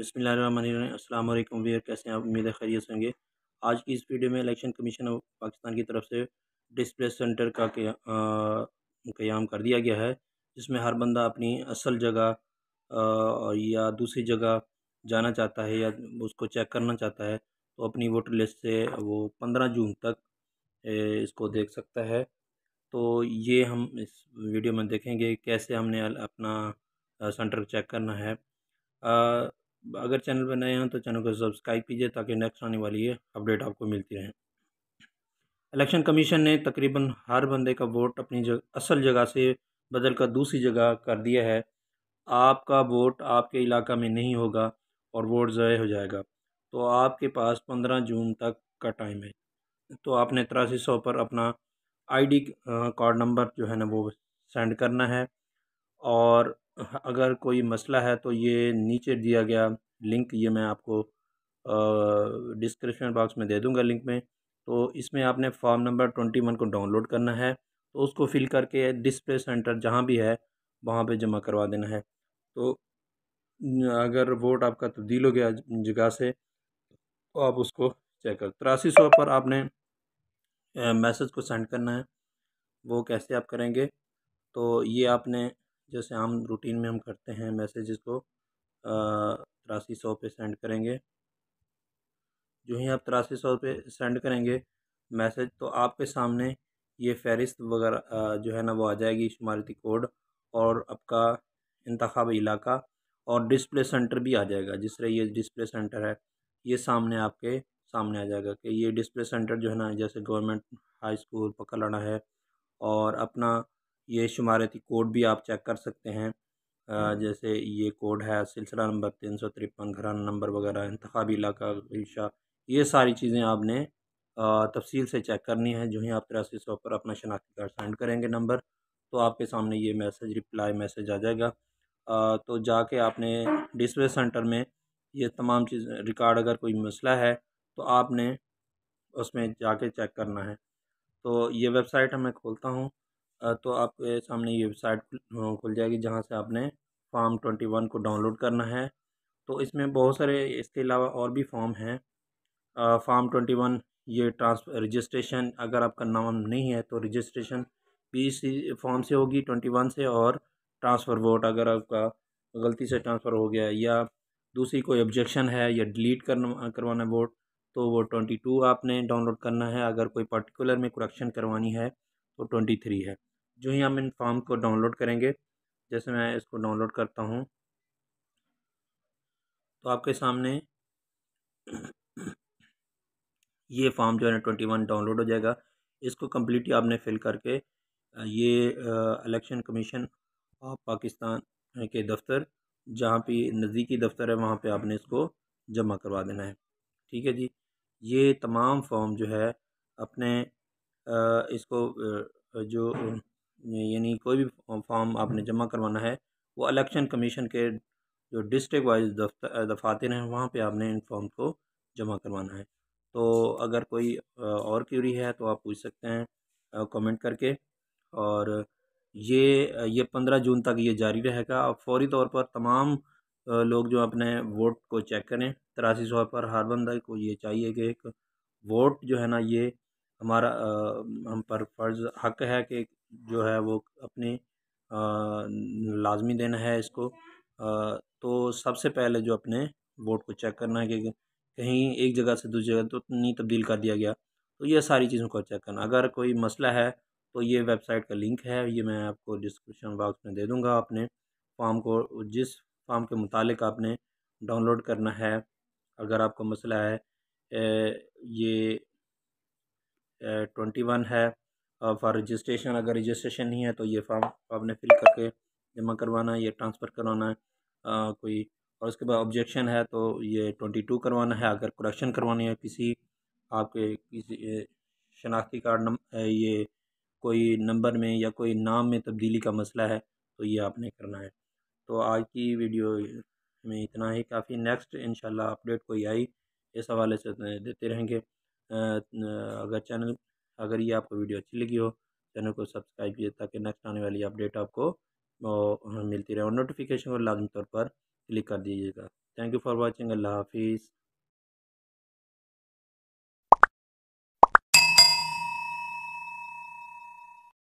अस्सलाम वालेकुम वीर कैसे हैं आप उम्मीद है खैरियत होंगे आज की इस वीडियो में इलेक्शन कमीशन ऑफ पाकिस्तान की तरफ से डिस्प्ले सेंटर का क्याम कर दिया गया है जिसमें हर बंदा अपनी असल जगह या दूसरी जगह जाना चाहता है या उसको चेक करना चाहता है तो अपनी वोटर लिस्ट से वो पंद्रह जून तक इसको देख सकता है तो ये हम इस वीडियो में देखेंगे कैसे हमने अपना सेंटर चेक करना है अगर चैनल पर नए हैं तो चैनल को सब्सक्राइब कीजिए ताकि नेक्स्ट आने वाली ये अपडेट आपको मिलती रहे इलेक्शन कमीशन ने तकरीबन हर बंदे का वोट अपनी जग, असल जगह से बदल कर दूसरी जगह कर दिया है आपका वोट आपके इलाका में नहीं होगा और वोट ज़ाय हो जाएगा तो आपके पास पंद्रह जून तक का टाइम है तो आपने तिरासी सौ पर अपना आईडी कार्ड नंबर जो है ना वो सेंड करना है और हाँ, अगर कोई मसला है तो ये नीचे दिया गया लिंक ये मैं आपको डिस्क्रिप्शन बॉक्स में दे दूँगा लिंक में तो इसमें आपने फॉर्म नंबर ट्वेंटी वन को डाउनलोड करना है तो उसको फिल करके डिस्प्ले सेंटर जहाँ भी है वहाँ पे जमा करवा देना है तो अगर वोट आपका तब्दील हो गया जगह से तो आप उसको चेक कर तिरासी सौ पर आपने मैसेज को सेंड करना है वो कैसे आप करेंगे तो ये आपने जैसे आम रूटीन में हम करते हैं मैसेजेस को तिरासी सौ पे सेंड करेंगे जो ही आप तिरासी सौ पे सेंड करेंगे मैसेज तो आपके सामने ये फहरिस्त वगैरह जो है ना वो आ जाएगी शुमारती कोड और आपका इंतखब इलाका और डिस्प्ले सेंटर भी आ जाएगा जिस तरह ये डिस्प्ले सेंटर है ये सामने आपके सामने आ जाएगा कि ये डिस्प्ले सेंटर जो है ना जैसे गवर्नमेंट हाई स्कूल पकड़ाना है और अपना ये शुमारती कोड भी आप चेक कर सकते हैं हाँ। जैसे ये कोड है सिलसिला नंबर तीन सौ तिरपन घराना नंबर वगैरह इंतबी इलाका रिक्शा ये सारी चीज़ें आपने तफसील से चेक करनी है जो ही आप तिरासी सौ पर अपना शनाख्ती कार्ड सेंड करेंगे नंबर तो आपके सामने ये मैसेज रिप्लाई मैसेज आ जाएगा आ, तो जाके आपने डिस्प्ले सेंटर में ये तमाम चीज़ रिकॉर्ड अगर कोई मसला है तो आपने उसमें जाके चेक करना है तो ये वेबसाइट मैं खोलता हूँ तो आपके सामने ये वेबसाइट खुल जाएगी जहाँ से आपने फॉर्म ट्वेंटी वन को डाउनलोड करना है तो इसमें बहुत सारे इसके अलावा और भी फॉर्म हैं फॉर्म ट्वेंटी वन ये ट्रांसफर रजिस्ट्रेशन अगर आपका नाम नहीं है तो रजिस्ट्रेशन भी इसी फॉर्म से होगी ट्वेंटी वन से और ट्रांसफ़र वोट अगर आपका गलती से ट्रांसफ़र हो गया या दूसरी कोई ऑब्जेक्शन है या डिलीट करना करवाना वोट तो वो ट्वेंटी टू आपने डाउनलोड करना है अगर कोई पर्टिकुलर में करेक्शन करवानी है तो ट्वेंटी थ्री है जो ही हम इन फॉर्म को डाउनलोड करेंगे जैसे मैं इसको डाउनलोड करता हूँ तो आपके सामने ये फॉर्म जो है ना ट्वेंटी वन डाउनलोड हो जाएगा इसको कम्प्लीटली आपने फिल करके ये इलेक्शन कमीशन ऑफ पाकिस्तान के दफ्तर जहाँ पे नज़दीकी दफ्तर है वहाँ पे आपने इसको जमा करवा देना है ठीक है जी ये तमाम फॉर्म जो है अपने इसको जो यानी कोई भी फॉर्म आपने हम्म। जमा करवाना है वो अलेक्शन कमीशन के जो डिस्ट्रिक्ट वाइज दफातर हैं वहाँ पे आपने इन फॉर्म को जमा करवाना है तो अगर कोई और क्यूरी है तो आप पूछ सकते हैं कमेंट करके और ये ये पंद्रह जून तक ये जारी रहेगा आप फौरी तौर पर तमाम लोग जो अपने वोट को चेक करें तिरासी तौर पर हर बंदा को ये चाहिए कि एक वोट जो है ना ये हमारा हम पर फ़र्ज़ हक है कि जो है वो अपने लाजमी देना है इसको तो सबसे पहले जो अपने वोट को चेक करना है कि कहीं एक जगह से दूसरी जगह तो नहीं तब्दील कर दिया गया तो ये सारी चीज़ों को चेक करना अगर कोई मसला है तो ये वेबसाइट का लिंक है ये मैं आपको डिस्क्रिप्शन बॉक्स में दे दूँगा अपने फॉर्म को जिस फॉर्म के मुतालिक आपने डाउनलोड करना है अगर आपको मसला है ए, ये ट्वेंटी वन है फॉर रजिस्ट्रेशन अगर रजिस्ट्रेशन नहीं है तो ये फॉर्म आपने फिल करके जमा करवाना है या ट्रांसफ़र करवाना है आ, कोई और उसके बाद ऑब्जेक्शन है तो ये ट्वेंटी टू करवाना है अगर करेक्शन करवानी है किसी आपके किसी शनाख्ती कार्ड नंबर ये कोई नंबर में या कोई नाम में तब्दीली का मसला है तो ये आपने करना है तो आज की वीडियो में इतना ही काफ़ी नेक्स्ट इन अपडेट कोई आई इस हवाले से देते रहेंगे अगर चैनल अगर ये आपको वीडियो अच्छी लगी हो चैनल को सब्सक्राइब कीजिए ताकि नेक्स्ट आने वाली अपडेट आपको मिलती रहे और नोटिफिकेशन को लाजमी तौर पर क्लिक कर दीजिएगा थैंक यू फॉर वॉचिंग अल्लाह हाफिज़